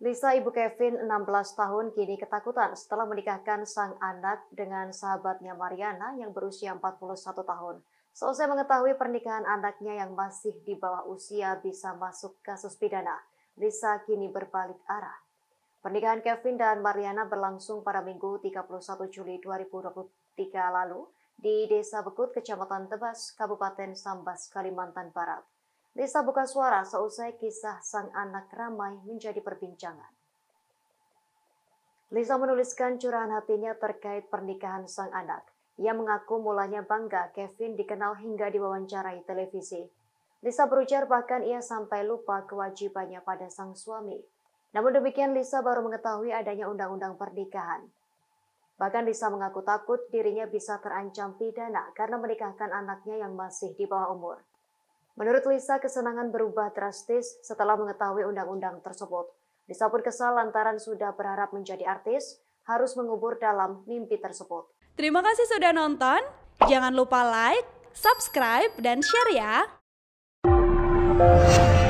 Lisa ibu Kevin 16 tahun kini ketakutan setelah menikahkan sang anak dengan sahabatnya Mariana yang berusia 41 tahun. Seusai mengetahui pernikahan anaknya yang masih di bawah usia bisa masuk kasus pidana, Lisa kini berbalik arah. Pernikahan Kevin dan Mariana berlangsung pada Minggu 31 Juli 2023 lalu di Desa Bekut, Kecamatan Tebas, Kabupaten Sambas, Kalimantan Barat. Lisa buka suara seusai kisah sang anak ramai menjadi perbincangan. Lisa menuliskan curahan hatinya terkait pernikahan sang anak. Ia mengaku mulanya bangga Kevin dikenal hingga diwawancarai televisi. Lisa berujar bahkan ia sampai lupa kewajibannya pada sang suami. Namun demikian Lisa baru mengetahui adanya undang-undang pernikahan. Bahkan Lisa mengaku takut dirinya bisa terancam pidana karena menikahkan anaknya yang masih di bawah umur. Menurut Lisa, kesenangan berubah drastis setelah mengetahui undang-undang tersebut. Lisa pun kesal lantaran sudah berharap menjadi artis, harus mengubur dalam mimpi tersebut. Terima kasih sudah nonton. Jangan lupa like, subscribe, dan share ya.